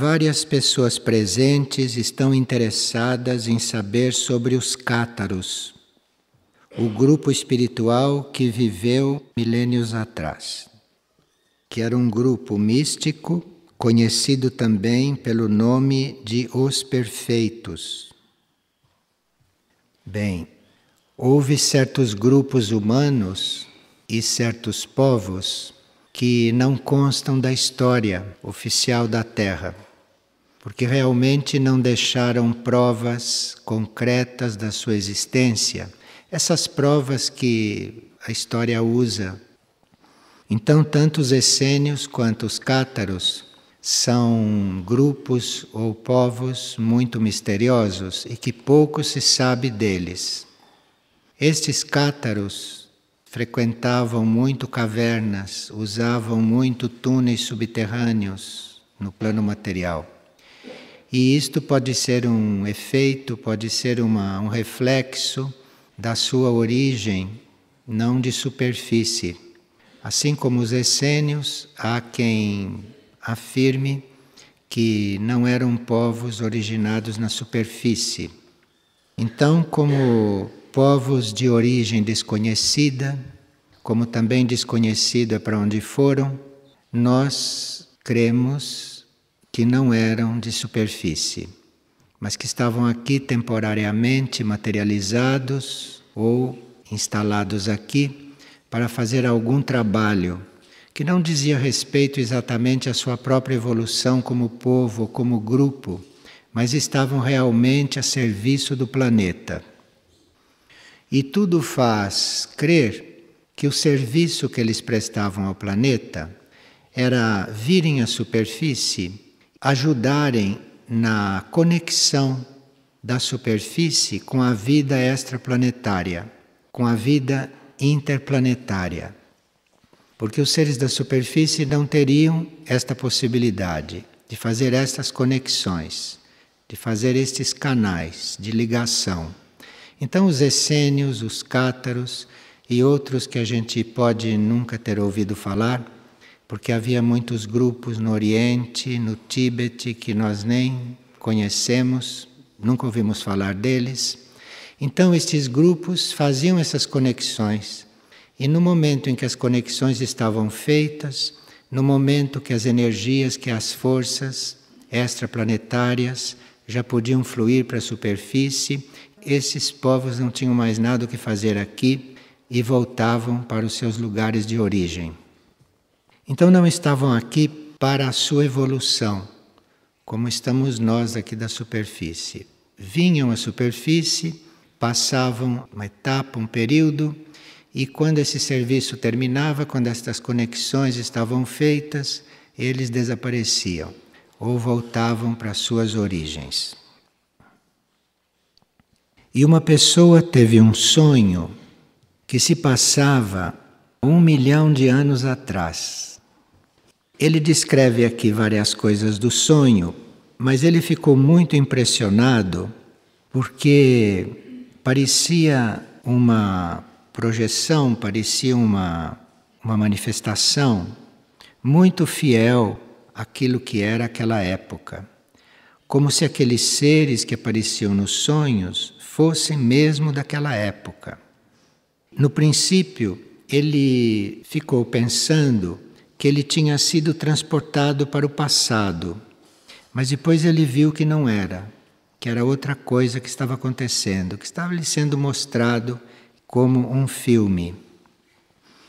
Várias pessoas presentes estão interessadas em saber sobre os cátaros, o grupo espiritual que viveu milênios atrás, que era um grupo místico conhecido também pelo nome de Os Perfeitos. Bem, houve certos grupos humanos e certos povos que não constam da história oficial da Terra porque realmente não deixaram provas concretas da sua existência, essas provas que a história usa. Então, tanto os essênios quanto os cátaros são grupos ou povos muito misteriosos e que pouco se sabe deles. Estes cátaros frequentavam muito cavernas, usavam muito túneis subterrâneos no plano material. E isto pode ser um efeito, pode ser uma, um reflexo da sua origem, não de superfície. Assim como os essênios, há quem afirme que não eram povos originados na superfície. Então, como povos de origem desconhecida, como também desconhecido é para onde foram, nós cremos que não eram de superfície, mas que estavam aqui temporariamente materializados ou instalados aqui para fazer algum trabalho que não dizia respeito exatamente à sua própria evolução como povo, como grupo, mas estavam realmente a serviço do planeta. E tudo faz crer que o serviço que eles prestavam ao planeta era virem à superfície ajudarem na conexão da superfície com a vida extraplanetária, com a vida interplanetária. Porque os seres da superfície não teriam esta possibilidade de fazer estas conexões, de fazer estes canais de ligação. Então, os essênios, os cátaros e outros que a gente pode nunca ter ouvido falar porque havia muitos grupos no Oriente, no Tíbete, que nós nem conhecemos, nunca ouvimos falar deles. Então, estes grupos faziam essas conexões. E no momento em que as conexões estavam feitas, no momento que as energias, que as forças extraplanetárias já podiam fluir para a superfície, esses povos não tinham mais nada o que fazer aqui e voltavam para os seus lugares de origem. Então não estavam aqui para a sua evolução, como estamos nós aqui da superfície. Vinham à superfície, passavam uma etapa, um período, e quando esse serviço terminava, quando estas conexões estavam feitas, eles desapareciam ou voltavam para suas origens. E uma pessoa teve um sonho que se passava um milhão de anos atrás. Ele descreve aqui várias coisas do sonho, mas ele ficou muito impressionado porque parecia uma projeção, parecia uma, uma manifestação muito fiel àquilo que era aquela época. Como se aqueles seres que apareciam nos sonhos fossem mesmo daquela época. No princípio, ele ficou pensando que ele tinha sido transportado para o passado, mas depois ele viu que não era, que era outra coisa que estava acontecendo, que estava lhe sendo mostrado como um filme.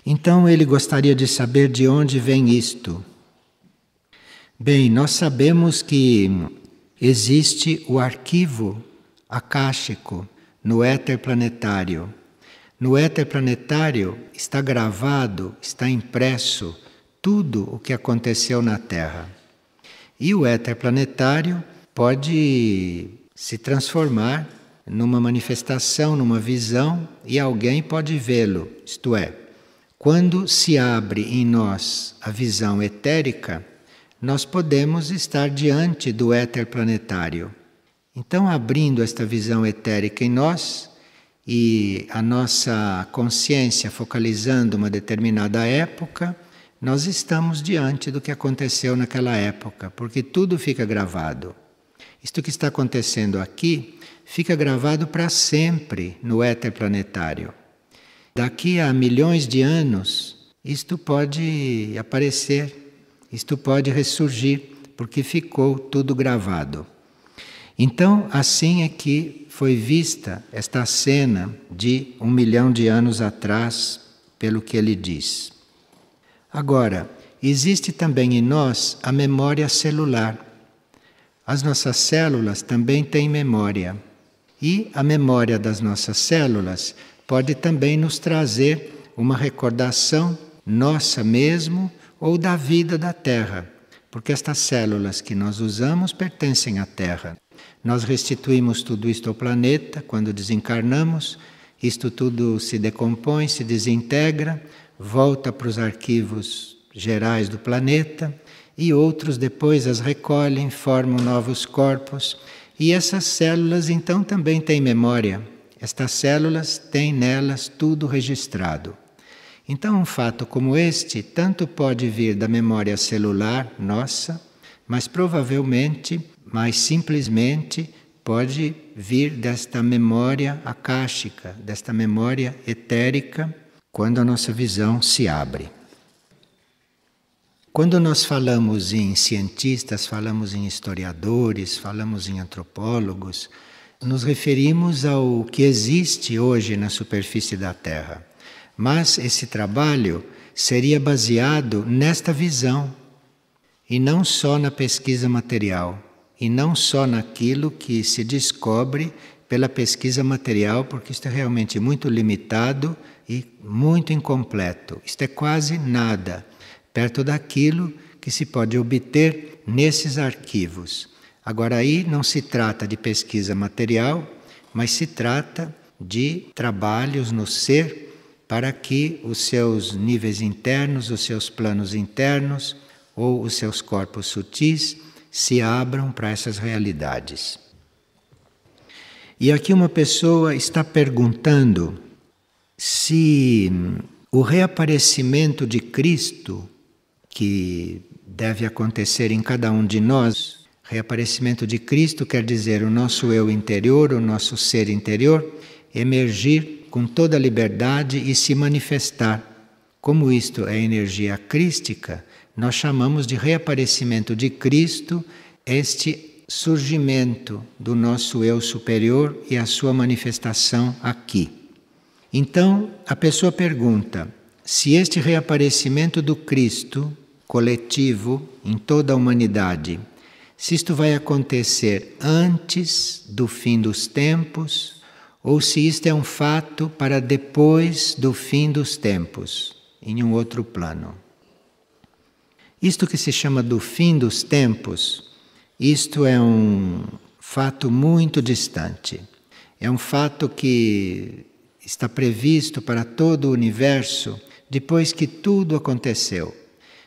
Então ele gostaria de saber de onde vem isto. Bem, nós sabemos que existe o arquivo akáshico no éter planetário. No éter planetário está gravado, está impresso tudo o que aconteceu na Terra. E o éter planetário pode se transformar numa manifestação, numa visão, e alguém pode vê-lo. Isto é, quando se abre em nós a visão etérica, nós podemos estar diante do éter planetário. Então, abrindo esta visão etérica em nós e a nossa consciência focalizando uma determinada época, nós estamos diante do que aconteceu naquela época, porque tudo fica gravado. Isto que está acontecendo aqui fica gravado para sempre no éter planetário. Daqui a milhões de anos, isto pode aparecer, isto pode ressurgir, porque ficou tudo gravado. Então, assim é que foi vista esta cena de um milhão de anos atrás, pelo que ele diz. Agora, existe também em nós a memória celular. As nossas células também têm memória. E a memória das nossas células pode também nos trazer uma recordação nossa mesmo ou da vida da Terra, porque estas células que nós usamos pertencem à Terra. Nós restituímos tudo isto ao planeta quando desencarnamos, isto tudo se decompõe, se desintegra, volta para os arquivos gerais do planeta e outros depois as recolhem, formam novos corpos. E essas células então também têm memória. Estas células têm nelas tudo registrado. Então, um fato como este tanto pode vir da memória celular nossa, mas provavelmente, mais simplesmente, pode vir desta memória akáshica, desta memória etérica quando a nossa visão se abre. Quando nós falamos em cientistas, falamos em historiadores, falamos em antropólogos, nos referimos ao que existe hoje na superfície da Terra. Mas esse trabalho seria baseado nesta visão, e não só na pesquisa material, e não só naquilo que se descobre pela pesquisa material, porque isto é realmente muito limitado e muito incompleto. Isto é quase nada perto daquilo que se pode obter nesses arquivos. Agora, aí não se trata de pesquisa material, mas se trata de trabalhos no ser para que os seus níveis internos, os seus planos internos ou os seus corpos sutis se abram para essas realidades. E aqui uma pessoa está perguntando se o reaparecimento de Cristo, que deve acontecer em cada um de nós, reaparecimento de Cristo quer dizer o nosso eu interior, o nosso ser interior, emergir com toda a liberdade e se manifestar. Como isto é energia crística, nós chamamos de reaparecimento de Cristo este surgimento do nosso eu superior e a sua manifestação aqui. Então, a pessoa pergunta se este reaparecimento do Cristo coletivo em toda a humanidade, se isto vai acontecer antes do fim dos tempos ou se isto é um fato para depois do fim dos tempos, em um outro plano. Isto que se chama do fim dos tempos isto é um fato muito distante. É um fato que está previsto para todo o universo depois que tudo aconteceu.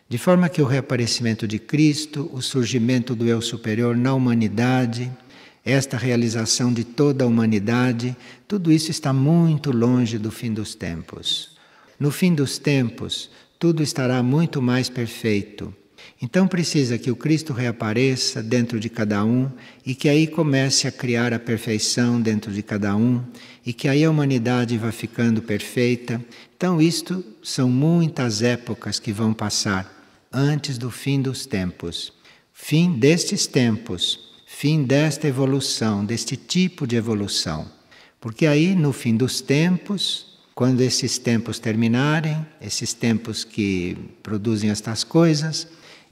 De forma que o reaparecimento de Cristo, o surgimento do eu superior na humanidade, esta realização de toda a humanidade, tudo isso está muito longe do fim dos tempos. No fim dos tempos, tudo estará muito mais perfeito, então precisa que o Cristo reapareça dentro de cada um e que aí comece a criar a perfeição dentro de cada um e que aí a humanidade vá ficando perfeita. Então isto são muitas épocas que vão passar antes do fim dos tempos. Fim destes tempos, fim desta evolução, deste tipo de evolução. Porque aí no fim dos tempos, quando esses tempos terminarem, esses tempos que produzem estas coisas,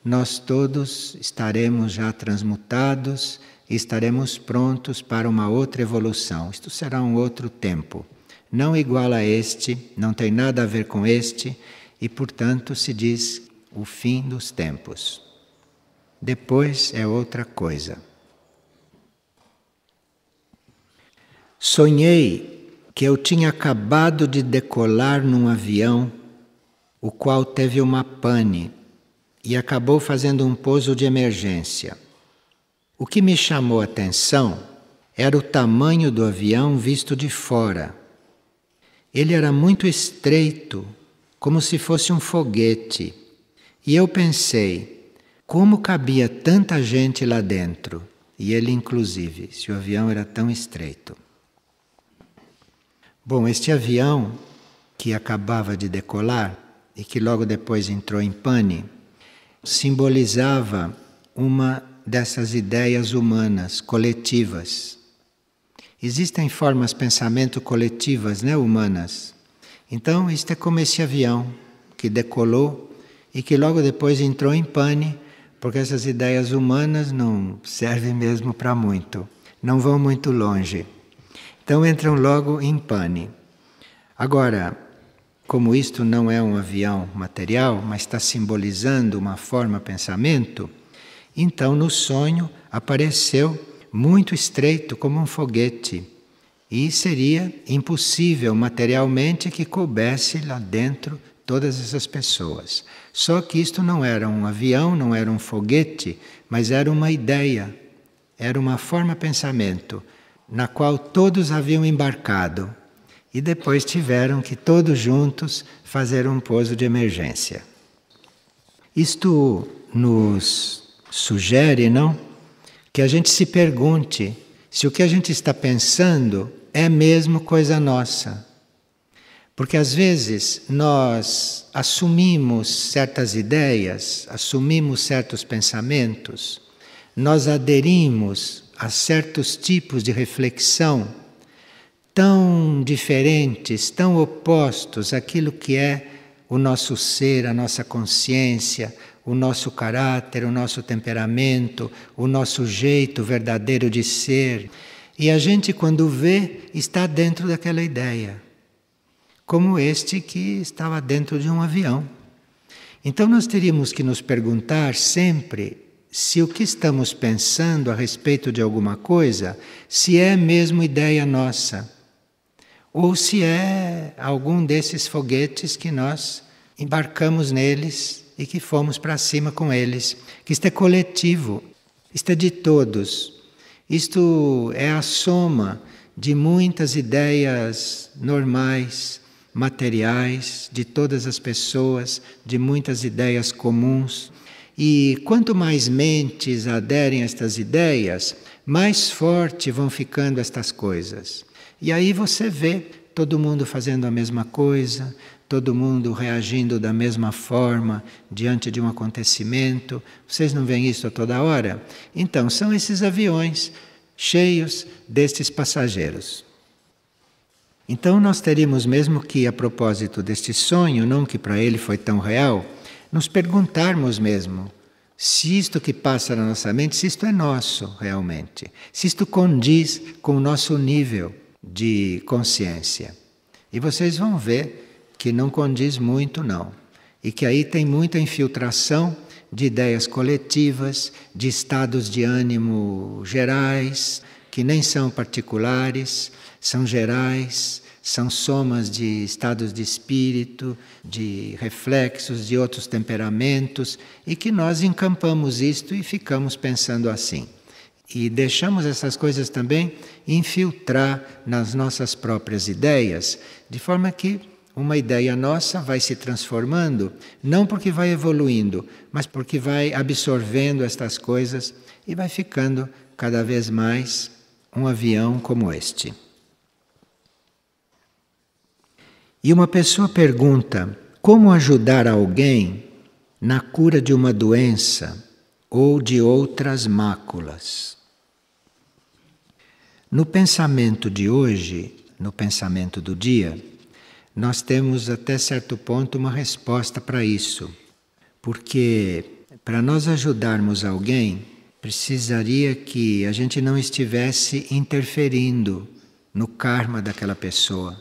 nós todos estaremos já transmutados e estaremos prontos para uma outra evolução. Isto será um outro tempo. Não igual a este, não tem nada a ver com este, e portanto se diz o fim dos tempos. Depois é outra coisa. Sonhei que eu tinha acabado de decolar num avião, o qual teve uma pane e acabou fazendo um pouso de emergência. O que me chamou a atenção era o tamanho do avião visto de fora. Ele era muito estreito, como se fosse um foguete. E eu pensei, como cabia tanta gente lá dentro? E ele, inclusive, se o avião era tão estreito. Bom, este avião que acabava de decolar e que logo depois entrou em pane, simbolizava uma dessas ideias humanas coletivas. Existem formas pensamento coletivas, né, humanas. Então, isto é como esse avião que decolou e que logo depois entrou em pane, porque essas ideias humanas não servem mesmo para muito, não vão muito longe. Então entram logo em pane. Agora, como isto não é um avião material, mas está simbolizando uma forma pensamento, então no sonho apareceu muito estreito como um foguete. E seria impossível materialmente que coubesse lá dentro todas essas pessoas. Só que isto não era um avião, não era um foguete, mas era uma ideia, era uma forma pensamento na qual todos haviam embarcado e depois tiveram que todos juntos fazer um pouso de emergência. Isto nos sugere, não? Que a gente se pergunte se o que a gente está pensando é mesmo coisa nossa. Porque às vezes nós assumimos certas ideias, assumimos certos pensamentos, nós aderimos a certos tipos de reflexão tão diferentes, tão opostos àquilo que é o nosso ser, a nossa consciência, o nosso caráter, o nosso temperamento, o nosso jeito verdadeiro de ser. E a gente, quando vê, está dentro daquela ideia. Como este que estava dentro de um avião. Então, nós teríamos que nos perguntar sempre se o que estamos pensando a respeito de alguma coisa, se é mesmo ideia nossa ou se é algum desses foguetes que nós embarcamos neles e que fomos para cima com eles. Que isto é coletivo, isto é de todos. Isto é a soma de muitas ideias normais, materiais, de todas as pessoas, de muitas ideias comuns. E quanto mais mentes aderem a estas ideias, mais forte vão ficando estas coisas. E aí você vê todo mundo fazendo a mesma coisa, todo mundo reagindo da mesma forma diante de um acontecimento. Vocês não veem isso a toda hora? Então, são esses aviões cheios destes passageiros. Então, nós teríamos mesmo que, a propósito deste sonho, não que para ele foi tão real, nos perguntarmos mesmo se isto que passa na nossa mente, se isto é nosso realmente, se isto condiz com o nosso nível de consciência. E vocês vão ver que não condiz muito, não. E que aí tem muita infiltração de ideias coletivas, de estados de ânimo gerais, que nem são particulares, são gerais, são somas de estados de espírito, de reflexos de outros temperamentos, e que nós encampamos isto e ficamos pensando assim e deixamos essas coisas também infiltrar nas nossas próprias ideias, de forma que uma ideia nossa vai se transformando, não porque vai evoluindo, mas porque vai absorvendo estas coisas e vai ficando cada vez mais um avião como este. E uma pessoa pergunta: como ajudar alguém na cura de uma doença ou de outras máculas? No pensamento de hoje, no pensamento do dia, nós temos até certo ponto uma resposta para isso. Porque para nós ajudarmos alguém, precisaria que a gente não estivesse interferindo no karma daquela pessoa,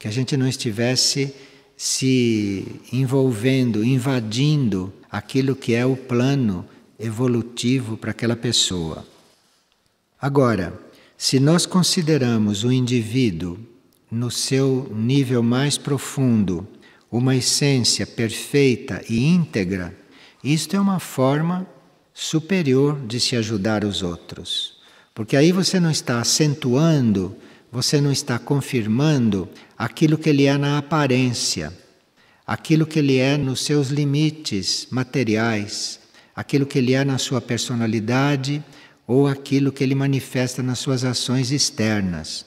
que a gente não estivesse se envolvendo, invadindo aquilo que é o plano evolutivo para aquela pessoa. Agora, se nós consideramos o indivíduo no seu nível mais profundo, uma essência perfeita e íntegra, isto é uma forma superior de se ajudar os outros. Porque aí você não está acentuando, você não está confirmando aquilo que ele é na aparência, aquilo que ele é nos seus limites materiais, aquilo que ele é na sua personalidade ou aquilo que ele manifesta nas suas ações externas.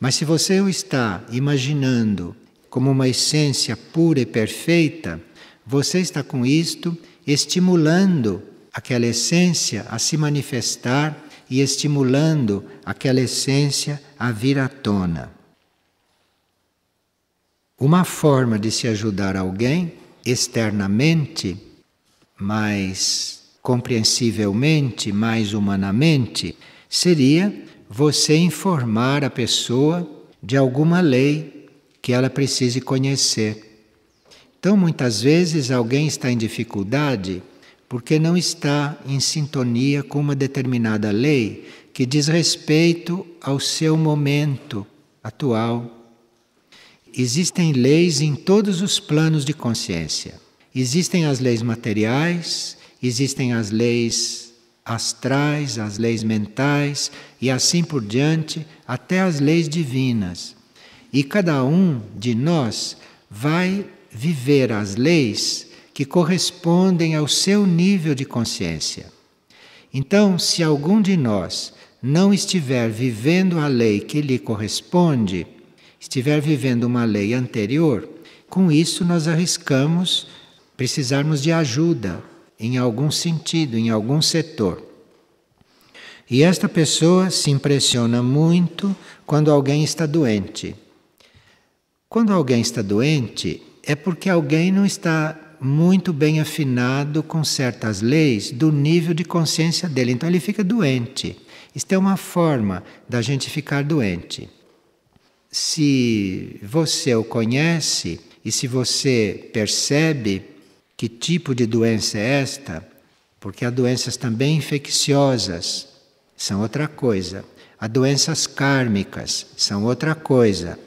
Mas se você o está imaginando como uma essência pura e perfeita, você está com isto estimulando aquela essência a se manifestar e estimulando aquela essência a vir à tona. Uma forma de se ajudar alguém externamente, mas compreensivelmente, mais humanamente, seria você informar a pessoa de alguma lei que ela precise conhecer. Então, muitas vezes, alguém está em dificuldade porque não está em sintonia com uma determinada lei que diz respeito ao seu momento atual. Existem leis em todos os planos de consciência. Existem as leis materiais, Existem as leis astrais, as leis mentais e assim por diante, até as leis divinas. E cada um de nós vai viver as leis que correspondem ao seu nível de consciência. Então, se algum de nós não estiver vivendo a lei que lhe corresponde, estiver vivendo uma lei anterior, com isso nós arriscamos precisarmos de ajuda em algum sentido, em algum setor. E esta pessoa se impressiona muito quando alguém está doente. Quando alguém está doente, é porque alguém não está muito bem afinado com certas leis do nível de consciência dele. Então ele fica doente. Isto é uma forma da gente ficar doente. Se você o conhece e se você percebe que tipo de doença é esta? Porque há doenças também infecciosas, são outra coisa. Há doenças kármicas, são outra coisa.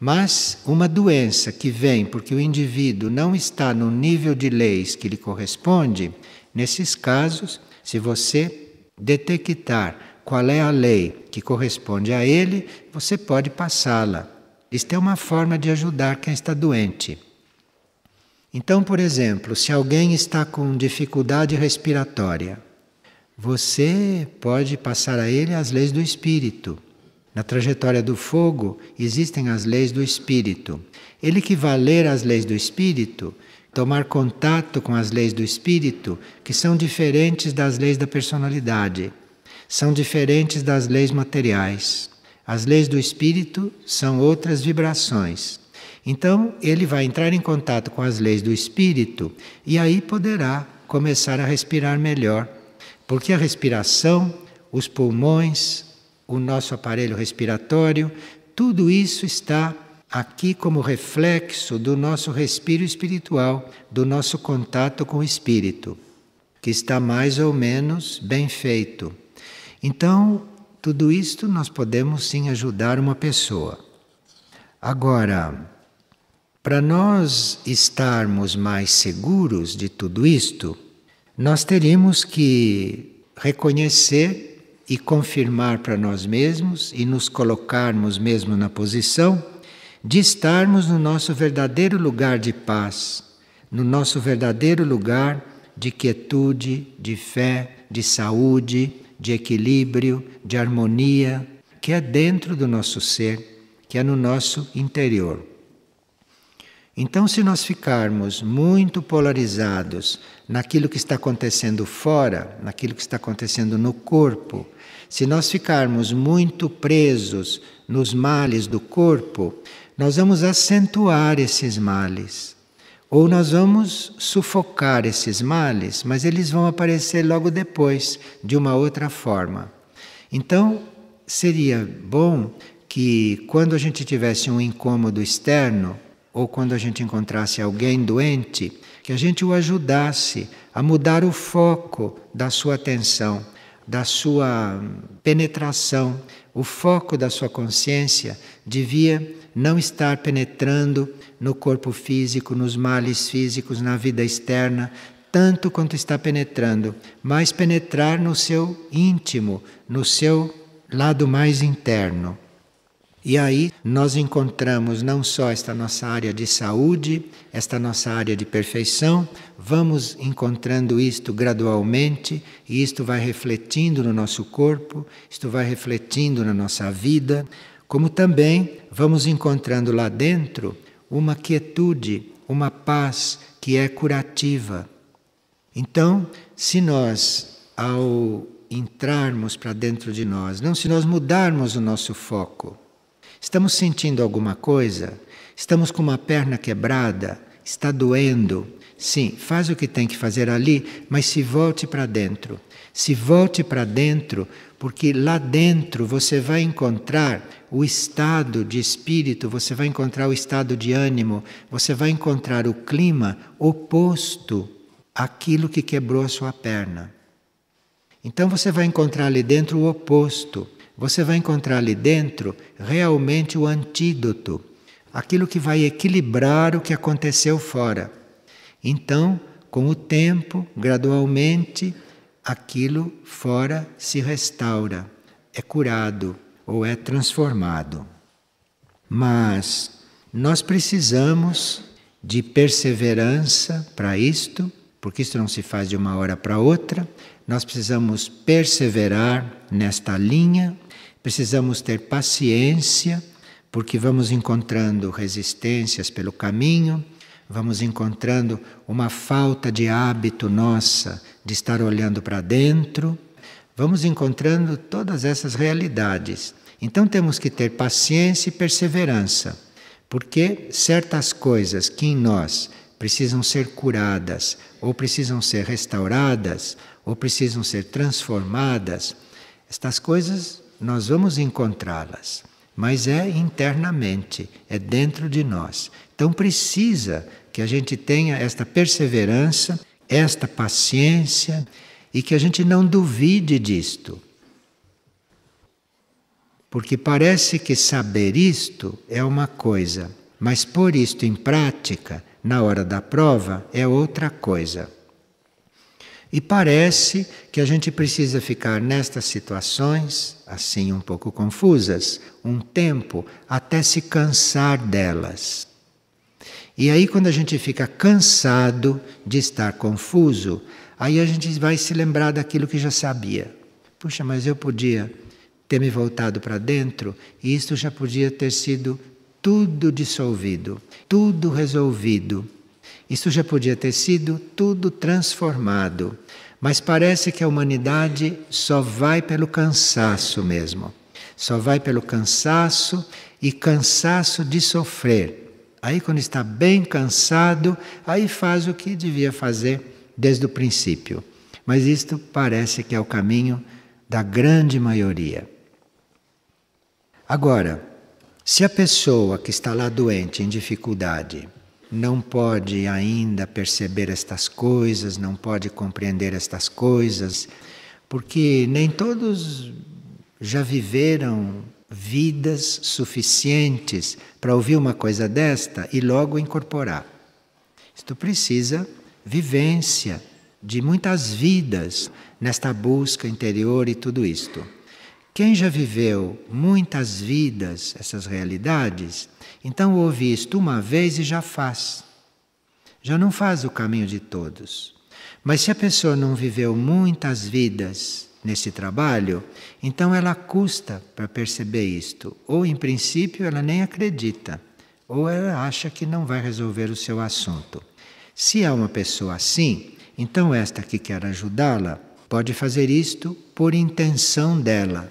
Mas uma doença que vem porque o indivíduo não está no nível de leis que lhe corresponde, nesses casos, se você detectar qual é a lei que corresponde a ele, você pode passá-la. Isto é uma forma de ajudar quem está doente. Então, por exemplo, se alguém está com dificuldade respiratória, você pode passar a ele as leis do espírito. Na trajetória do fogo existem as leis do espírito. Ele que valer as leis do espírito, tomar contato com as leis do espírito, que são diferentes das leis da personalidade, são diferentes das leis materiais. As leis do espírito são outras vibrações. Então, ele vai entrar em contato com as leis do espírito e aí poderá começar a respirar melhor. Porque a respiração, os pulmões, o nosso aparelho respiratório, tudo isso está aqui como reflexo do nosso respiro espiritual, do nosso contato com o espírito, que está mais ou menos bem feito. Então, tudo isto nós podemos sim ajudar uma pessoa. Agora, para nós estarmos mais seguros de tudo isto, nós teríamos que reconhecer e confirmar para nós mesmos e nos colocarmos mesmo na posição de estarmos no nosso verdadeiro lugar de paz, no nosso verdadeiro lugar de quietude, de fé, de saúde, de equilíbrio, de harmonia, que é dentro do nosso ser, que é no nosso interior. Então, se nós ficarmos muito polarizados naquilo que está acontecendo fora, naquilo que está acontecendo no corpo, se nós ficarmos muito presos nos males do corpo, nós vamos acentuar esses males. Ou nós vamos sufocar esses males, mas eles vão aparecer logo depois, de uma outra forma. Então, seria bom que quando a gente tivesse um incômodo externo, ou quando a gente encontrasse alguém doente, que a gente o ajudasse a mudar o foco da sua atenção, da sua penetração. O foco da sua consciência devia não estar penetrando no corpo físico, nos males físicos, na vida externa, tanto quanto está penetrando, mas penetrar no seu íntimo, no seu lado mais interno. E aí nós encontramos não só esta nossa área de saúde, esta nossa área de perfeição, vamos encontrando isto gradualmente e isto vai refletindo no nosso corpo, isto vai refletindo na nossa vida, como também vamos encontrando lá dentro uma quietude, uma paz que é curativa. Então, se nós, ao entrarmos para dentro de nós, não se nós mudarmos o nosso foco, Estamos sentindo alguma coisa? Estamos com uma perna quebrada? Está doendo? Sim, faz o que tem que fazer ali, mas se volte para dentro. Se volte para dentro, porque lá dentro você vai encontrar o estado de espírito, você vai encontrar o estado de ânimo, você vai encontrar o clima oposto àquilo que quebrou a sua perna. Então você vai encontrar ali dentro o oposto você vai encontrar ali dentro realmente o antídoto, aquilo que vai equilibrar o que aconteceu fora. Então, com o tempo, gradualmente, aquilo fora se restaura, é curado ou é transformado. Mas nós precisamos de perseverança para isto, porque isso não se faz de uma hora para outra, nós precisamos perseverar nesta linha, precisamos ter paciência, porque vamos encontrando resistências pelo caminho, vamos encontrando uma falta de hábito nossa de estar olhando para dentro, vamos encontrando todas essas realidades. Então temos que ter paciência e perseverança, porque certas coisas que em nós precisam ser curadas ou precisam ser restauradas, ou precisam ser transformadas, estas coisas nós vamos encontrá-las, mas é internamente, é dentro de nós. Então precisa que a gente tenha esta perseverança, esta paciência e que a gente não duvide disto. Porque parece que saber isto é uma coisa, mas pôr isto em prática na hora da prova é outra coisa. E parece que a gente precisa ficar nestas situações, assim um pouco confusas, um tempo até se cansar delas. E aí, quando a gente fica cansado de estar confuso, aí a gente vai se lembrar daquilo que já sabia. Puxa, mas eu podia ter me voltado para dentro e isso já podia ter sido tudo dissolvido, tudo resolvido. Isso já podia ter sido tudo transformado, mas parece que a humanidade só vai pelo cansaço mesmo. Só vai pelo cansaço e cansaço de sofrer. Aí, quando está bem cansado, aí faz o que devia fazer desde o princípio. Mas isto parece que é o caminho da grande maioria. Agora, se a pessoa que está lá doente, em dificuldade, não pode ainda perceber estas coisas, não pode compreender estas coisas, porque nem todos já viveram vidas suficientes para ouvir uma coisa desta e logo incorporar. Isto precisa vivência de muitas vidas nesta busca interior e tudo isto. Quem já viveu muitas vidas essas realidades, então ouve isto uma vez e já faz. Já não faz o caminho de todos. Mas se a pessoa não viveu muitas vidas nesse trabalho, então ela custa para perceber isto. Ou, em princípio, ela nem acredita, ou ela acha que não vai resolver o seu assunto. Se é uma pessoa assim, então esta que quer ajudá-la pode fazer isto por intenção dela,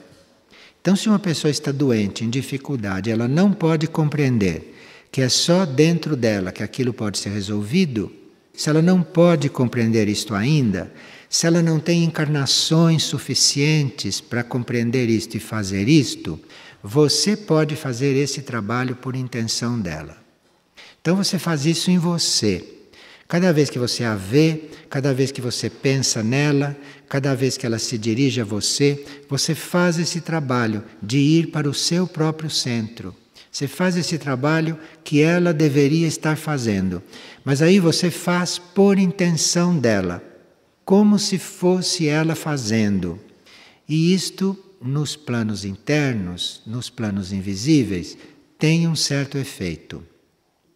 então, se uma pessoa está doente, em dificuldade, ela não pode compreender que é só dentro dela que aquilo pode ser resolvido, se ela não pode compreender isto ainda, se ela não tem encarnações suficientes para compreender isto e fazer isto, você pode fazer esse trabalho por intenção dela. Então você faz isso em você. Cada vez que você a vê, cada vez que você pensa nela, cada vez que ela se dirige a você, você faz esse trabalho de ir para o seu próprio centro. Você faz esse trabalho que ela deveria estar fazendo. Mas aí você faz por intenção dela, como se fosse ela fazendo. E isto, nos planos internos, nos planos invisíveis, tem um certo efeito.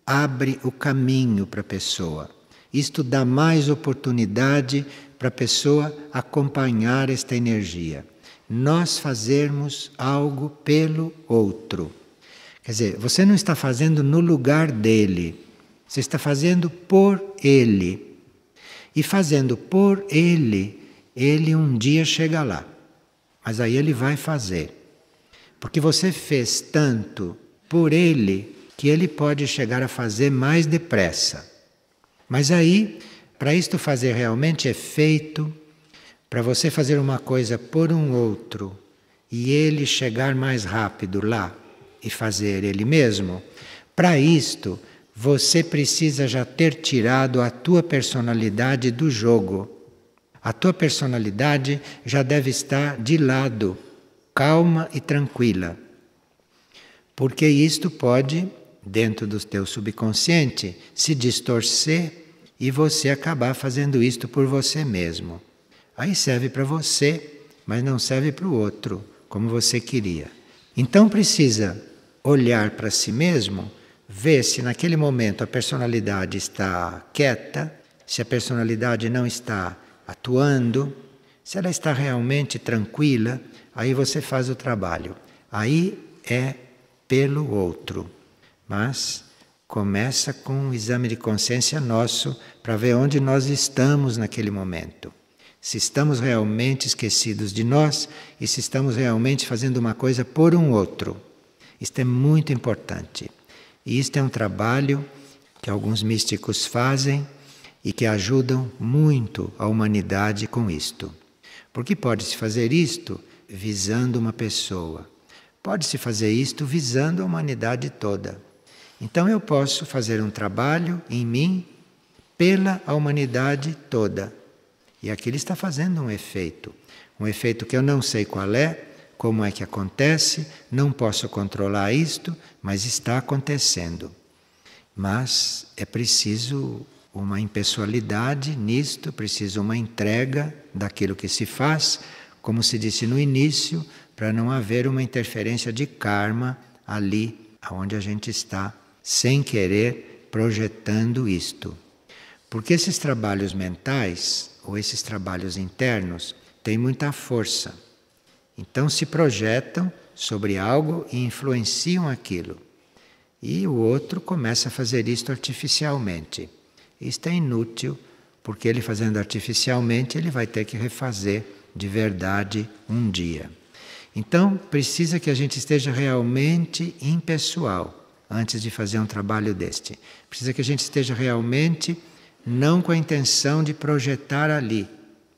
Abre o caminho para a pessoa isto dá mais oportunidade para a pessoa acompanhar esta energia. Nós fazermos algo pelo outro. Quer dizer, você não está fazendo no lugar dele, você está fazendo por ele. E fazendo por ele, ele um dia chega lá. Mas aí ele vai fazer. Porque você fez tanto por ele que ele pode chegar a fazer mais depressa. Mas aí, para isto fazer realmente efeito, para você fazer uma coisa por um outro e ele chegar mais rápido lá e fazer ele mesmo, para isto você precisa já ter tirado a tua personalidade do jogo. A tua personalidade já deve estar de lado, calma e tranquila. Porque isto pode dentro do teu subconsciente se distorcer e você acabar fazendo isto por você mesmo. Aí serve para você, mas não serve para o outro, como você queria. Então precisa olhar para si mesmo, ver se naquele momento a personalidade está quieta, se a personalidade não está atuando, se ela está realmente tranquila, aí você faz o trabalho. Aí é pelo outro. Mas começa com um exame de consciência nosso para ver onde nós estamos naquele momento. Se estamos realmente esquecidos de nós e se estamos realmente fazendo uma coisa por um outro. Isto é muito importante. E isto é um trabalho que alguns místicos fazem e que ajudam muito a humanidade com isto. Porque pode-se fazer isto visando uma pessoa, pode-se fazer isto visando a humanidade toda. Então eu posso fazer um trabalho em mim pela humanidade toda. E ele está fazendo um efeito. Um efeito que eu não sei qual é, como é que acontece, não posso controlar isto, mas está acontecendo. Mas é preciso uma impessoalidade nisto, preciso uma entrega daquilo que se faz, como se disse no início, para não haver uma interferência de karma ali onde a gente está sem querer projetando isto. Porque esses trabalhos mentais, ou esses trabalhos internos, têm muita força. Então se projetam sobre algo e influenciam aquilo. E o outro começa a fazer isto artificialmente. Isto é inútil, porque ele fazendo artificialmente, ele vai ter que refazer de verdade um dia. Então, precisa que a gente esteja realmente impessoal antes de fazer um trabalho deste. Precisa que a gente esteja realmente não com a intenção de projetar ali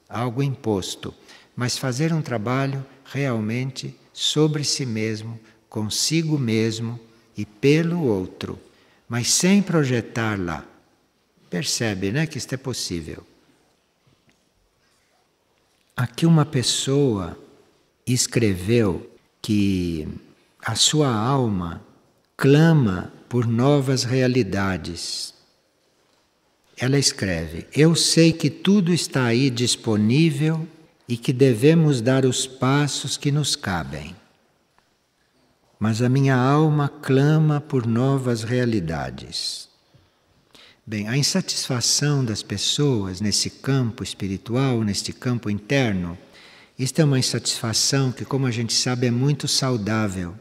algo imposto, mas fazer um trabalho realmente sobre si mesmo, consigo mesmo e pelo outro, mas sem projetar lá. Percebe, né, que isto é possível. Aqui uma pessoa escreveu que a sua alma clama por novas realidades. Ela escreve: Eu sei que tudo está aí disponível e que devemos dar os passos que nos cabem. Mas a minha alma clama por novas realidades. Bem, a insatisfação das pessoas nesse campo espiritual, neste campo interno, isto é uma insatisfação que, como a gente sabe, é muito saudável.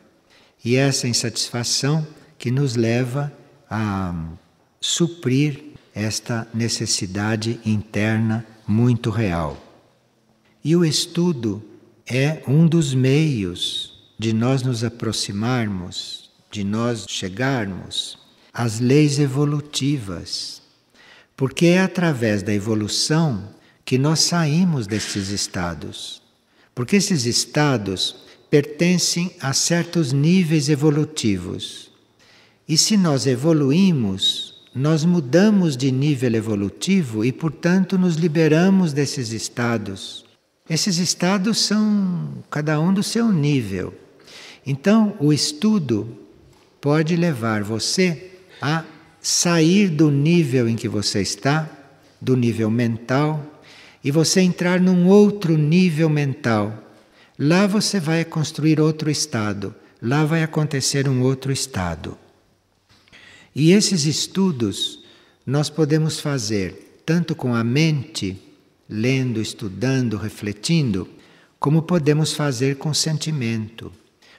E essa insatisfação que nos leva a suprir esta necessidade interna muito real. E o estudo é um dos meios de nós nos aproximarmos, de nós chegarmos às leis evolutivas. Porque é através da evolução que nós saímos desses estados. Porque esses estados pertencem a certos níveis evolutivos. E se nós evoluímos, nós mudamos de nível evolutivo e, portanto, nos liberamos desses estados. Esses estados são cada um do seu nível. Então, o estudo pode levar você a sair do nível em que você está, do nível mental, e você entrar num outro nível mental, Lá você vai construir outro estado, lá vai acontecer um outro estado. E esses estudos nós podemos fazer tanto com a mente, lendo, estudando, refletindo, como podemos fazer com sentimento,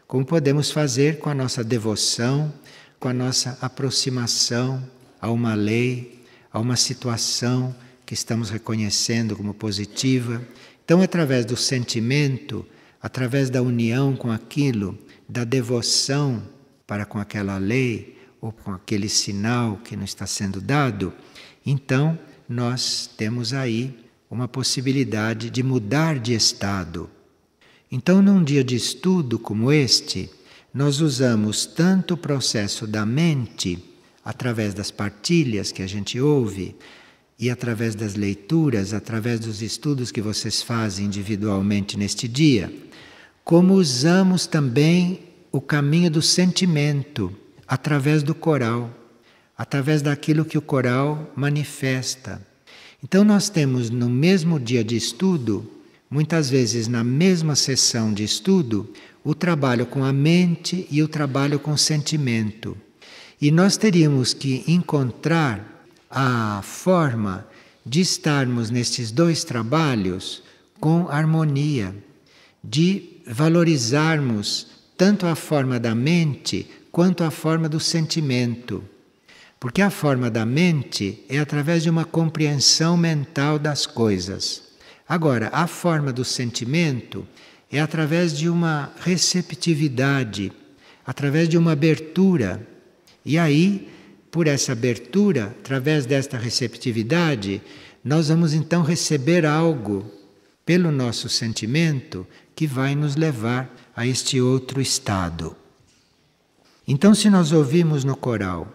como podemos fazer com a nossa devoção, com a nossa aproximação a uma lei, a uma situação que estamos reconhecendo como positiva. Então, através do sentimento, através da união com aquilo, da devoção para com aquela lei ou com aquele sinal que nos está sendo dado, então nós temos aí uma possibilidade de mudar de estado. Então, num dia de estudo como este, nós usamos tanto o processo da mente, através das partilhas que a gente ouve, e através das leituras, através dos estudos que vocês fazem individualmente neste dia, como usamos também o caminho do sentimento através do coral, através daquilo que o coral manifesta. Então, nós temos no mesmo dia de estudo, muitas vezes na mesma sessão de estudo, o trabalho com a mente e o trabalho com o sentimento. E nós teríamos que encontrar a forma de estarmos nestes dois trabalhos com harmonia, de valorizarmos tanto a forma da mente quanto a forma do sentimento. Porque a forma da mente é através de uma compreensão mental das coisas. Agora, a forma do sentimento é através de uma receptividade, através de uma abertura. E aí, por essa abertura, através desta receptividade, nós vamos então receber algo pelo nosso sentimento que vai nos levar a este outro estado. Então, se nós ouvimos no coral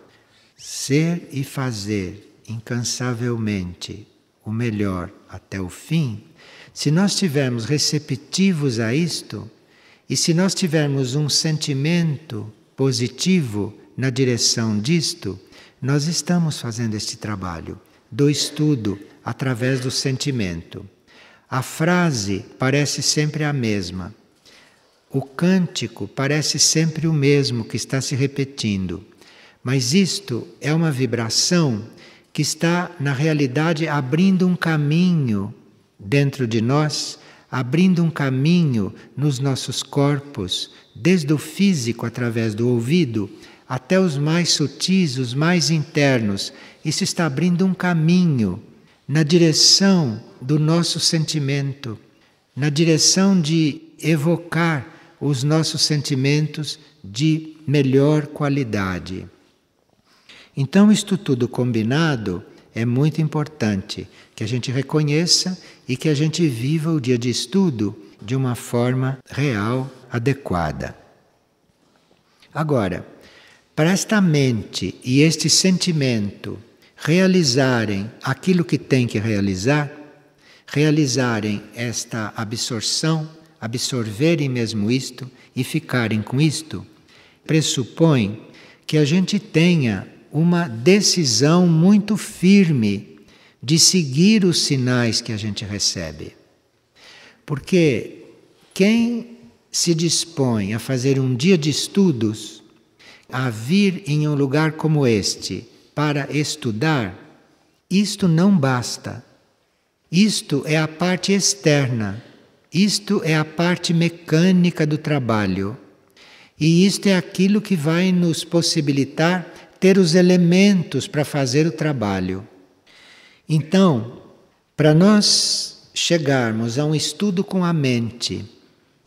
ser e fazer incansavelmente o melhor até o fim, se nós tivermos receptivos a isto e se nós tivermos um sentimento positivo na direção disto, nós estamos fazendo este trabalho do estudo através do sentimento. A frase parece sempre a mesma. O cântico parece sempre o mesmo que está se repetindo. Mas isto é uma vibração que está, na realidade, abrindo um caminho dentro de nós, abrindo um caminho nos nossos corpos, desde o físico através do ouvido até os mais sutis, os mais internos. Isso está abrindo um caminho na direção do nosso sentimento, na direção de evocar os nossos sentimentos de melhor qualidade. Então, isto tudo combinado é muito importante que a gente reconheça e que a gente viva o dia de estudo de uma forma real, adequada. Agora, para esta mente e este sentimento realizarem aquilo que têm que realizar, realizarem esta absorção, absorverem mesmo isto e ficarem com isto, pressupõe que a gente tenha uma decisão muito firme de seguir os sinais que a gente recebe. Porque quem se dispõe a fazer um dia de estudos, a vir em um lugar como este, para estudar, isto não basta. Isto é a parte externa, isto é a parte mecânica do trabalho. E isto é aquilo que vai nos possibilitar ter os elementos para fazer o trabalho. Então, para nós chegarmos a um estudo com a mente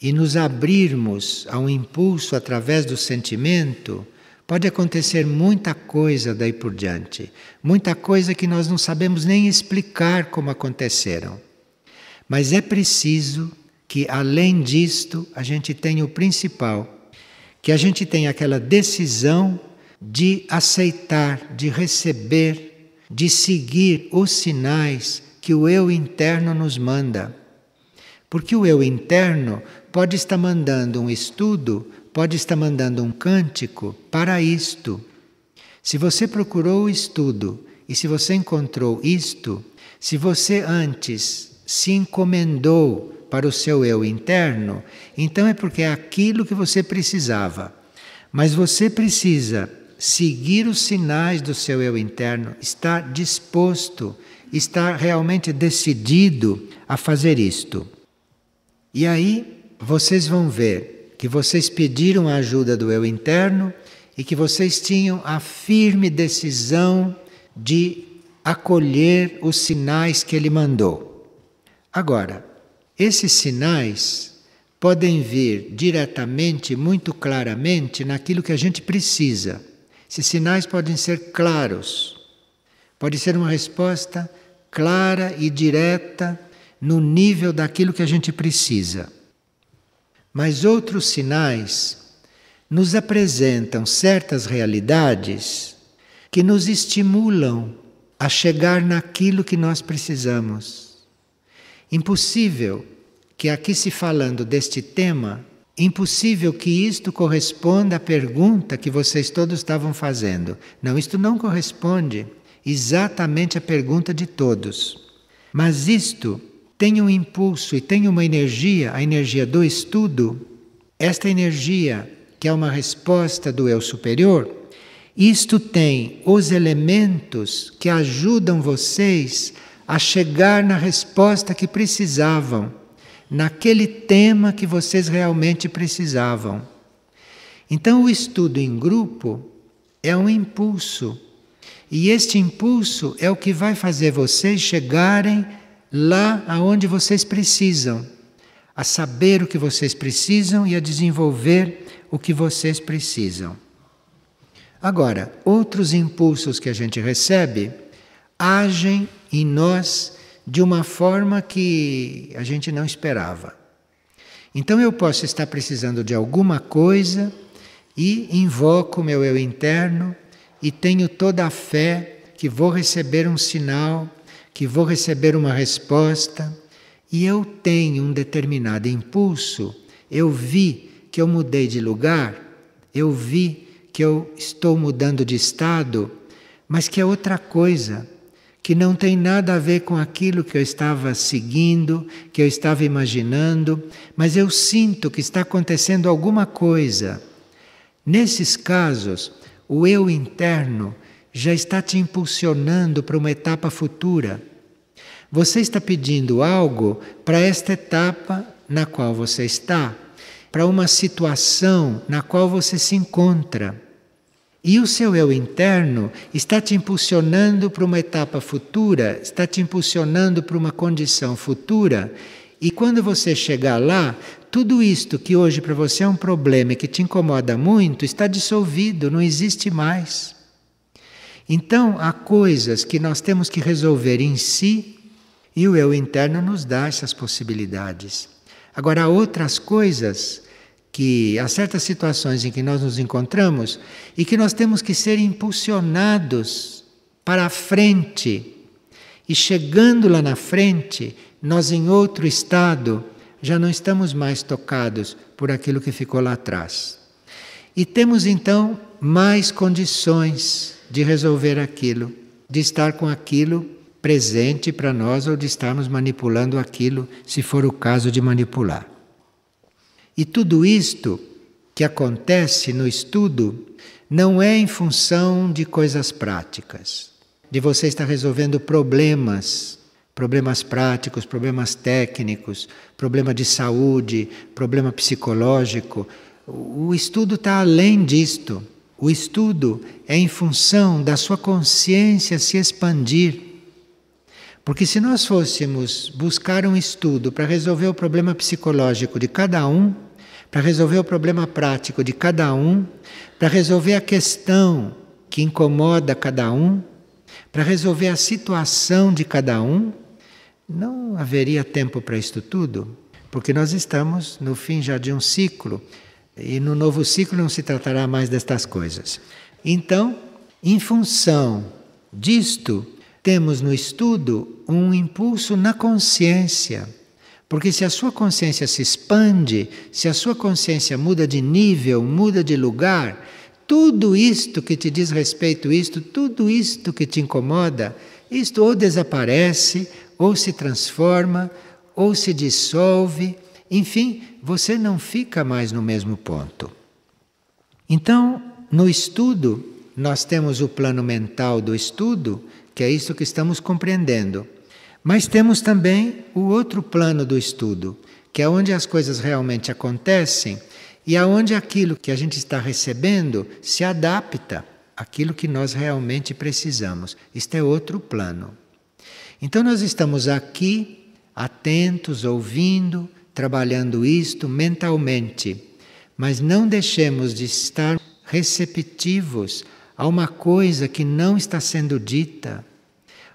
e nos abrirmos a um impulso através do sentimento, Pode acontecer muita coisa daí por diante, muita coisa que nós não sabemos nem explicar como aconteceram. Mas é preciso que, além disto, a gente tenha o principal, que a gente tenha aquela decisão de aceitar, de receber, de seguir os sinais que o eu interno nos manda. Porque o eu interno pode estar mandando um estudo pode estar mandando um cântico para isto. Se você procurou o estudo e se você encontrou isto, se você antes se encomendou para o seu eu interno, então é porque é aquilo que você precisava. Mas você precisa seguir os sinais do seu eu interno, estar disposto, estar realmente decidido a fazer isto. E aí vocês vão ver que vocês pediram a ajuda do eu interno e que vocês tinham a firme decisão de acolher os sinais que ele mandou. Agora, esses sinais podem vir diretamente, muito claramente, naquilo que a gente precisa. Esses sinais podem ser claros, pode ser uma resposta clara e direta no nível daquilo que a gente precisa mas outros sinais nos apresentam certas realidades que nos estimulam a chegar naquilo que nós precisamos. Impossível que aqui se falando deste tema, impossível que isto corresponda à pergunta que vocês todos estavam fazendo. Não, isto não corresponde exatamente à pergunta de todos. Mas isto tem um impulso e tem uma energia, a energia do estudo, esta energia, que é uma resposta do eu superior, isto tem os elementos que ajudam vocês a chegar na resposta que precisavam, naquele tema que vocês realmente precisavam. Então, o estudo em grupo é um impulso, e este impulso é o que vai fazer vocês chegarem lá aonde vocês precisam, a saber o que vocês precisam e a desenvolver o que vocês precisam. Agora, outros impulsos que a gente recebe agem em nós de uma forma que a gente não esperava. Então eu posso estar precisando de alguma coisa e invoco meu eu interno e tenho toda a fé que vou receber um sinal que vou receber uma resposta e eu tenho um determinado impulso, eu vi que eu mudei de lugar, eu vi que eu estou mudando de estado, mas que é outra coisa, que não tem nada a ver com aquilo que eu estava seguindo, que eu estava imaginando, mas eu sinto que está acontecendo alguma coisa. Nesses casos, o eu interno já está te impulsionando para uma etapa futura. Você está pedindo algo para esta etapa na qual você está, para uma situação na qual você se encontra. E o seu eu interno está te impulsionando para uma etapa futura, está te impulsionando para uma condição futura. E quando você chegar lá, tudo isto que hoje para você é um problema e que te incomoda muito está dissolvido, não existe mais. Então, há coisas que nós temos que resolver em si e o eu interno nos dá essas possibilidades. Agora, há outras coisas que há certas situações em que nós nos encontramos e que nós temos que ser impulsionados para a frente. E chegando lá na frente, nós em outro estado já não estamos mais tocados por aquilo que ficou lá atrás. E temos então mais condições de resolver aquilo, de estar com aquilo presente para nós ou de estarmos manipulando aquilo, se for o caso de manipular. E tudo isto que acontece no estudo não é em função de coisas práticas, de você estar resolvendo problemas, problemas práticos, problemas técnicos, problema de saúde, problema psicológico. O estudo está além disto. O estudo é em função da sua consciência se expandir. Porque se nós fôssemos buscar um estudo para resolver o problema psicológico de cada um, para resolver o problema prático de cada um, para resolver a questão que incomoda cada um, para resolver a situação de cada um, não haveria tempo para isso tudo, porque nós estamos no fim já de um ciclo e no novo ciclo não se tratará mais destas coisas. Então, em função disto, temos no estudo um impulso na consciência. Porque se a sua consciência se expande, se a sua consciência muda de nível, muda de lugar, tudo isto que te diz respeito isto, tudo isto que te incomoda, isto ou desaparece, ou se transforma, ou se dissolve, enfim, você não fica mais no mesmo ponto. Então, no estudo, nós temos o plano mental do estudo, que é isso que estamos compreendendo. Mas temos também o outro plano do estudo, que é onde as coisas realmente acontecem e aonde é aquilo que a gente está recebendo se adapta àquilo que nós realmente precisamos. Isto é outro plano. Então nós estamos aqui atentos, ouvindo, trabalhando isto mentalmente, mas não deixemos de estar receptivos a uma coisa que não está sendo dita,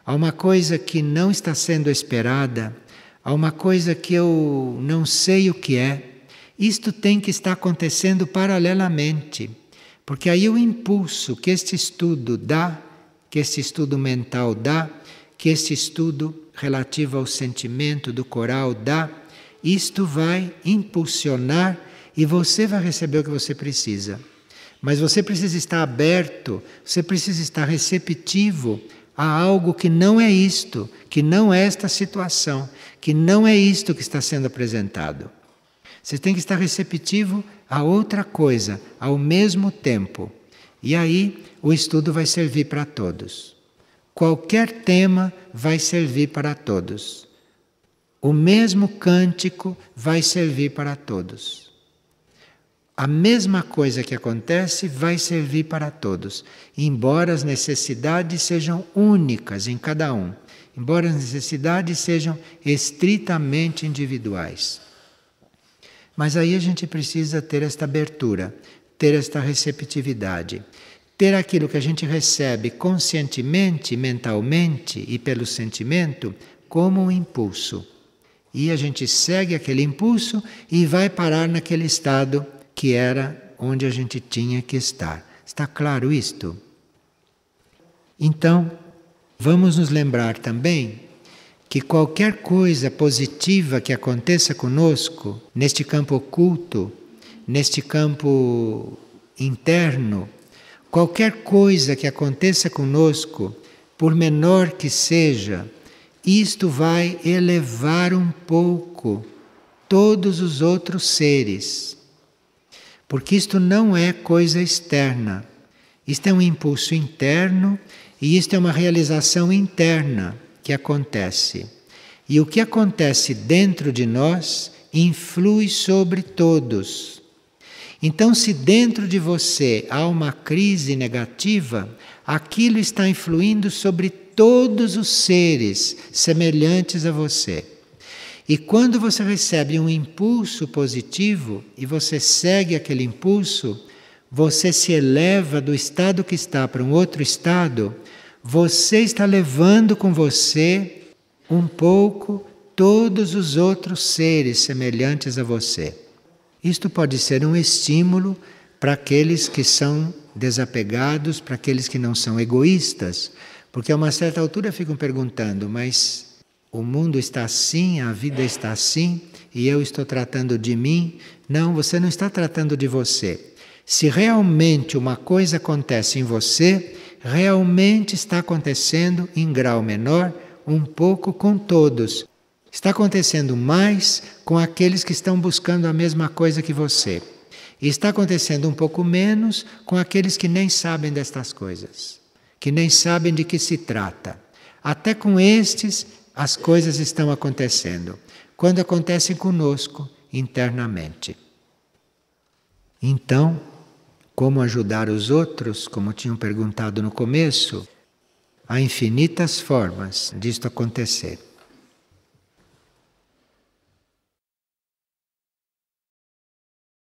a uma coisa que não está sendo esperada, a uma coisa que eu não sei o que é. Isto tem que estar acontecendo paralelamente, porque aí o impulso que este estudo dá, que este estudo mental dá, que este estudo relativo ao sentimento do coral dá, isto vai impulsionar e você vai receber o que você precisa. Mas você precisa estar aberto, você precisa estar receptivo a algo que não é isto, que não é esta situação, que não é isto que está sendo apresentado. Você tem que estar receptivo a outra coisa ao mesmo tempo. E aí o estudo vai servir para todos. Qualquer tema vai servir para todos. O mesmo cântico vai servir para todos. A mesma coisa que acontece vai servir para todos, embora as necessidades sejam únicas em cada um, embora as necessidades sejam estritamente individuais. Mas aí a gente precisa ter esta abertura, ter esta receptividade, ter aquilo que a gente recebe conscientemente, mentalmente e pelo sentimento como um impulso. E a gente segue aquele impulso e vai parar naquele estado que era onde a gente tinha que estar. Está claro isto? Então, vamos nos lembrar também que qualquer coisa positiva que aconteça conosco neste campo oculto, neste campo interno, qualquer coisa que aconteça conosco, por menor que seja, isto vai elevar um pouco todos os outros seres, porque isto não é coisa externa, isto é um impulso interno e isto é uma realização interna que acontece. E o que acontece dentro de nós influi sobre todos. Então, se dentro de você há uma crise negativa, aquilo está influindo sobre todos os seres semelhantes a você. E quando você recebe um impulso positivo e você segue aquele impulso, você se eleva do estado que está para um outro estado, você está levando com você um pouco todos os outros seres semelhantes a você. Isto pode ser um estímulo para aqueles que são desapegados, para aqueles que não são egoístas, porque a uma certa altura ficam perguntando, mas o mundo está assim, a vida está assim, e eu estou tratando de mim. Não, você não está tratando de você. Se realmente uma coisa acontece em você, realmente está acontecendo em grau menor, um pouco com todos. Está acontecendo mais com aqueles que estão buscando a mesma coisa que você. E está acontecendo um pouco menos com aqueles que nem sabem destas coisas que nem sabem de que se trata. Até com estes, as coisas estão acontecendo, quando acontecem conosco internamente. Então, como ajudar os outros, como tinham perguntado no começo, há infinitas formas disto acontecer.